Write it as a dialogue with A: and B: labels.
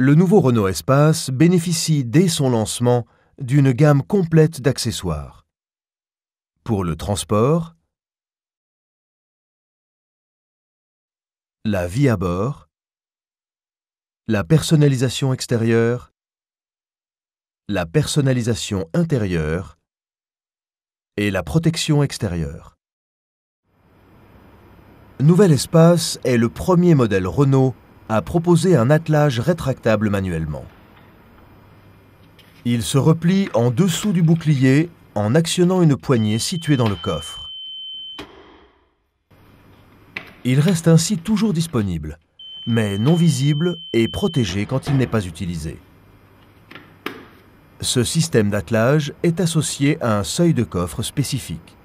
A: Le nouveau Renault Espace bénéficie dès son lancement d'une gamme complète d'accessoires. Pour le transport, la vie à bord, la personnalisation extérieure, la personnalisation intérieure et la protection extérieure. Nouvel Espace est le premier modèle Renault a proposé un attelage rétractable manuellement. Il se replie en dessous du bouclier en actionnant une poignée située dans le coffre. Il reste ainsi toujours disponible, mais non visible et protégé quand il n'est pas utilisé. Ce système d'attelage est associé à un seuil de coffre spécifique.